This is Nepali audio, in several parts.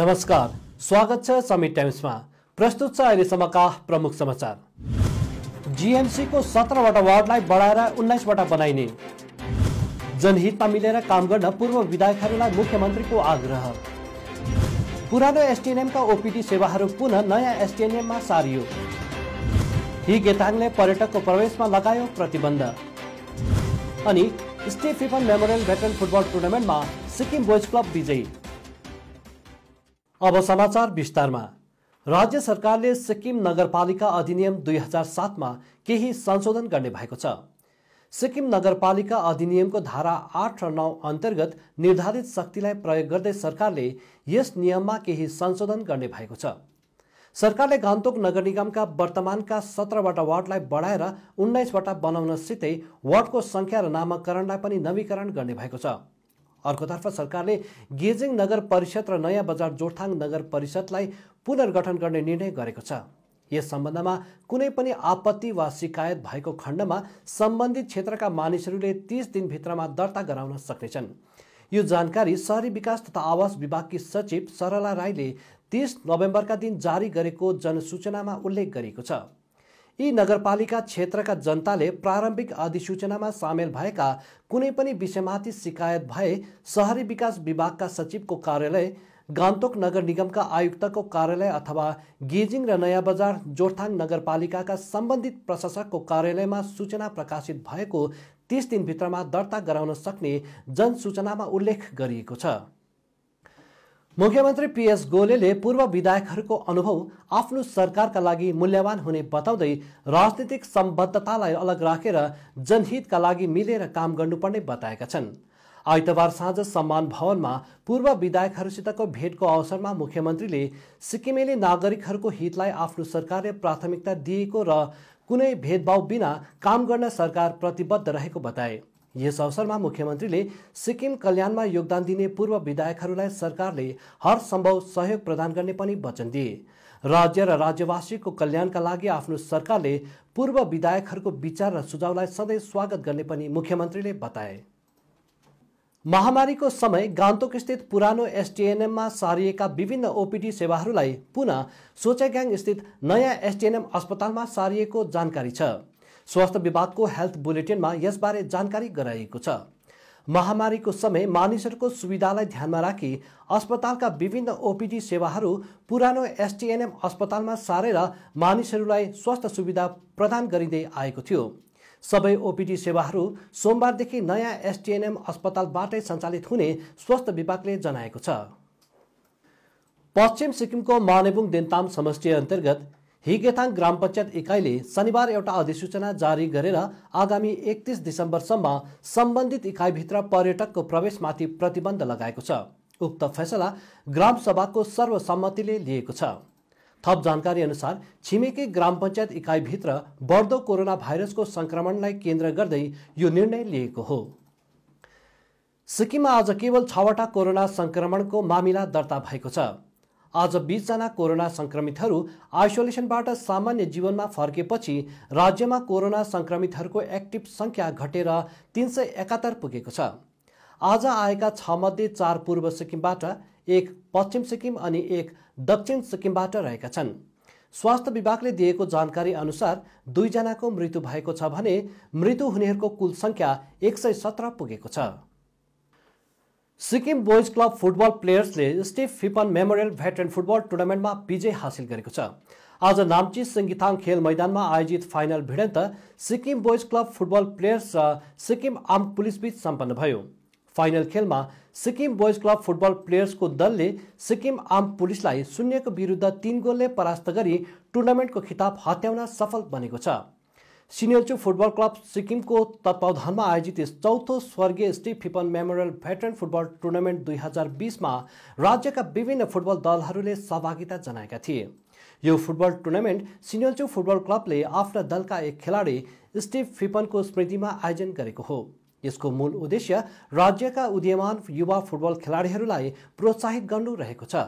नमस्कार स्वागत छ समिट टाइम्समा प्रस्तुत छ अहिलेसम्मका प्रमुख समाचार जिएमसीको सत्रवटा वार्डलाई बढाएर उन्नाइसवटा बनाइने जनहितमा मिलेर काम गर्न पूर्व विधायकहरूलाई मुख्यमन्त्रीको आग्रह पुरानो एसटिएनएमका ओपिडी सेवाहरू पुनः नयाँ एसटिएनएममा सारियो हिगेथाङले पर्यटकको प्रवेशमा लगायो प्रतिबन्ध अनि स्टेफिफन मेमोरियल भेटरन फुटबल टुर्नामेन्टमा सिक्किम बोइज क्लब विजयी अब समाचार विस्तारमा राज्य सरकारले सिक्किम नगरपालिका अधिनियम दुई हजार सातमा केही संशोधन गर्ने भएको छ सिक्किम नगरपालिका अधिनियमको धारा आठ र नौ अन्तर्गत निर्धारित शक्तिलाई प्रयोग गर्दै सरकारले यस नियममा केही संशोधन गर्ने भएको छ सरकारले गान्तोक नगर निगमका वर्तमानका सत्रवटा वार्डलाई बढाएर उन्नाइसवटा बनाउनसितै वार्डको सङ्ख्या र नामाकरणलाई पनि नवीकरण गर्ने भएको छ अर्कोतर्फ सरकारले गेजिङ नगर परिषद र नयाँ बजार जोरथाङ नगर परिषदलाई पुनर्गठन गर्ने निर्णय गरेको छ यस सम्बन्धमा कुनै पनि आपत्ति वा शिकायत भएको खण्डमा सम्बन्धित क्षेत्रका मानिसहरूले तीस दिनभित्रमा दर्ता गराउन सक्नेछन् यो जानकारी सहरी विकास तथा आवास विभागकी सचिव सरला राईले तीस नोभेम्बरका दिन जारी गरेको जनसूचनामा उल्लेख गरिएको छ यी नगरपालिका क्षेत्रका जनताले प्रारम्भिक अधिसूचनामा सामेल भएका कुनै पनि विषयमाथि शिकायत भए सहरी विकास विभागका सचिवको कार्यालय गान्तोक नगर निगमका आयुक्तको कार्यालय अथवा गेजिङ र नयाँ बजार जोरथाङ नगरपालिकाका सम्बन्धित प्रशासकको कार्यालयमा सूचना प्रकाशित भएको तिस दिनभित्रमा दर्ता गराउन सक्ने जनसूचनामा उल्लेख गरिएको छ मुख्यमन्त्री पीएस गोलेले पूर्व विधायकहरूको अनुभव आफ्नो सरकारका लागि मूल्यवान हुने बताउँदै राजनीतिक सम्बद्धतालाई अलग राखेर जनहितका लागि मिलेर काम गर्नुपर्ने बताएका छन् आइतबार साँझ सम्मान भवनमा पूर्व विधायकहरूसितको भेटको अवसरमा मुख्यमन्त्रीले सिक्किमेली नागरिकहरूको हितलाई आफ्नो सरकारले प्राथमिकता दिएको र कुनै भेदभाव बिना काम गर्न सरकार प्रतिबद्ध रहेको बताए यस अवसरमा मुख्यमन्त्रीले सिक्किम कल्याणमा योगदान दिने पूर्व विधायकहरूलाई सरकारले हर सम्भव सहयोग प्रदान गर्ने पनि वचन दिए राज्य र राज्यवासीको कल्याणका लागि आफ्नो सरकारले पूर्व विधायकहरूको विचार र सुझावलाई सधैँ स्वागत गर्ने पनि मुख्यमन्त्रीले बताए महामारीको समय गान्तोक स्थित पुरानो एसटिएनएममा सारिएका विभिन्न ओपिडी सेवाहरूलाई पुनः सोचेग्याङ स्थित नयाँ एसटिएनएम अस्पतालमा सारिएको जानकारी छ स्वास्थ्य विभागको हेल्थ बुलेटिनमा यसबारे जानकारी गराइएको छ महामारीको समय मानिसहरूको सुविधालाई ध्यानमा राखी अस्पतालका विभिन्न ओपिडी सेवाहरू पुरानो एसटिएनएम अस्पतालमा सारेर मानिसहरूलाई स्वास्थ्य सुविधा प्रदान गरिँदै आएको थियो सबै ओपिडी सेवाहरू सोमबारदेखि नयाँ एसटिएनएम अस्पतालबाटै सञ्चालित हुने स्वास्थ्य विभागले जनाएको छ पश्चिम सिक्किमको मानेबुङ देन्ताम समष्टि अन्तर्गत हिगेथाङ ग्राम पञ्चायत इकाइले शनिबार एउटा अधिसूचना जारी गरेर आगामी एकतिस दिसम्बरसम्म सम्बन्धित इकाइभित्र पर्यटकको प्रवेशमाथि प्रतिबन्ध लगाएको छ उक्त फैसला ग्रामसभाको सर्वसम्मतिले लिएको छ थप जानकारी अनुसार छिमेकी ग्राम पञ्चायत इकाइभित्र बढ्दो कोरोना भाइरसको सङ्क्रमणलाई केन्द्र गर्दै यो निर्णय लिएको हो सिक्किममा आज केवल छवटा कोरोना सङ्क्रमणको मामिला दर्ता भएको छ आज बिसजना कोरोना संक्रमितहरू आइसोलेसनबाट सामान्य जीवनमा फर्केपछि राज्यमा कोरोना संक्रमितहरूको एक्टिभ संख्या घटेर तिन सय एकात्तर पुगेको छ आज आएका छ मध्ये चार पूर्व सिक्किमबाट एक पश्चिम सिक्किम अनि एक दक्षिण सिक्किमबाट रहेका छन् स्वास्थ्य विभागले दिएको जानकारी अनुसार दुईजनाको मृत्यु भएको छ भने मृत्यु हुनेहरूको कुल संख्या एक सय सत्र पुगेको छ सिक्किम बोइज क्लब फुटबल प्लेयर्सले Steve Phipon memorial veteran football टुर्नामेन्टमा विजय हासिल गरेको छ आज नाम्ची सिङ्गिथाङ खेल मैदानमा आयोजित फाइनल भिडन्त Sikkim boys club football players र सिक्किम आर्म पुलिसबीच सम्पन्न भयो फाइनल खेलमा सिक्किम बोइज क्लब फुटबल प्लेयर्सको दलले सिक्किम आर्म पुलिसलाई शून्यको विरुद्ध तीन गोलले परास्त गरी टुर्नामेन्टको खिताब हत्याउन सफल बनेको छ सिनियल्चु फुटबल क्लब सिक्किमको तत्वावधानमा आयोजित यस चौथो स्वर्गीय Steve Phipon memorial veteran football tournament दुई हजार बिसमा राज्यका विभिन्न फुटबल दलहरूले सहभागिता जनाएका थिए यो फुटबल टुर्नामेन्ट सिनियल्चु फुटबल क्लबले आफ्ना दलका एक खेलाडी स्टिभ फिपनको स्मृतिमा आयोजन गरेको हो यसको मूल उद्देश्य राज्यका उदीयमान युवा फुटबल खेलाडीहरूलाई प्रोत्साहित गर्नु रहेको छ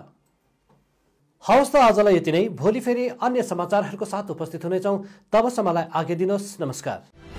हवस् त आजलाई यति नै भोलि फेरि अन्य समाचारहरूको साथ उपस्थित हुनेछौँ तबसम्मलाई आज्ञा दिनुहोस् नमस्कार